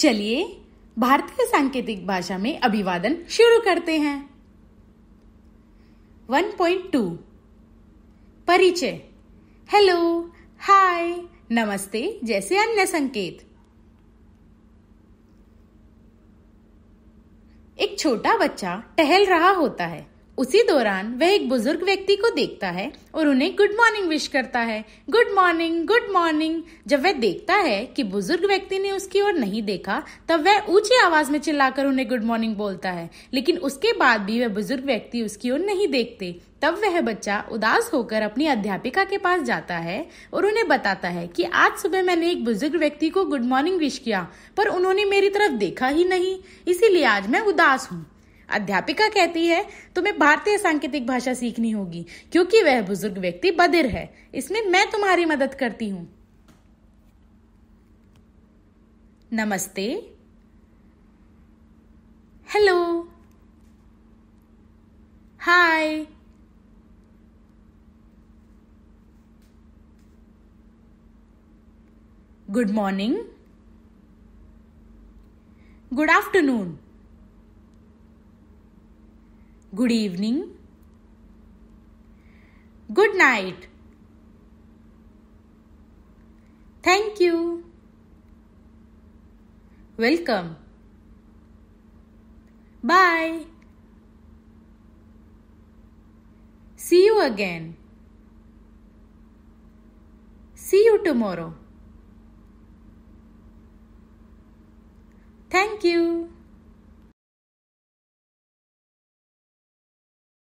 चलिए भारतीय सांकेतिक भाषा में अभिवादन शुरू करते हैं 1.2 परिचय हेलो हाय नमस्ते जैसे अन्य संकेत एक छोटा बच्चा टहल रहा होता है उसी दौरान वह एक बुजुर्ग व्यक्ति को देखता है और उन्हें गुड मॉर्निंग विश करता है गुड मॉर्निंग गुड मॉर्निंग जब वह देखता है कि बुजुर्ग व्यक्ति ने उसकी ओर नहीं देखा तब वह ऊंची आवाज में चिल्लाकर उन्हें गुड मॉर्निंग बोलता है लेकिन उसके बाद भी वह बुजुर्ग व्यक्ति उसकी ओर नहीं देखते तब वह बच्चा उदास होकर अपनी अध्यापिका के पास जाता है और उन्हें बताता है कि आज सुबह मैंने एक बुजुर्ग व्यक्ति को गुड मॉर्निंग विश किया पर उन्होंने मेरी तरफ देखा ही नहीं इसीलिए आज मैं उदास हूँ अध्यापिका कहती है तुम्हें भारतीय सांकेतिक भाषा सीखनी होगी क्योंकि वह बुजुर्ग व्यक्ति बदिर है इसमें मैं तुम्हारी मदद करती हूं नमस्ते hello hi good morning good afternoon good evening, good night, thank you, welcome, bye, see you again, see you tomorrow. Thank you.